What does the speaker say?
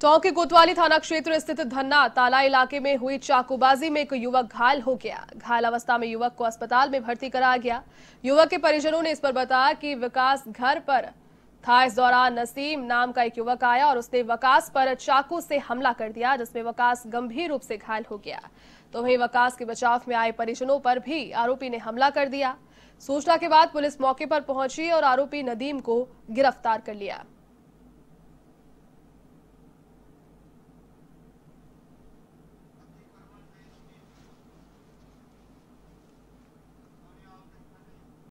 टोंक के कोतवाली थाना क्षेत्र स्थित धन्ना ताला इलाके में हुई चाकूबाजी में एक युवक घायल हो गया घायल अवस्था में युवक को अस्पताल में भर्ती कराया गया युवक के परिजनों ने इस पर बताया कि विकास घर पर था इस दौरान नसीम नाम का एक युवक आया और उसने वकास पर चाकू से हमला कर दिया जिसमें वकास गंभीर रूप से घायल हो गया तो वहीं वकास के बचाव में आए परिजनों पर भी आरोपी ने हमला कर दिया सूचना के बाद पुलिस मौके पर पहुंची और आरोपी नदीम को गिरफ्तार कर लिया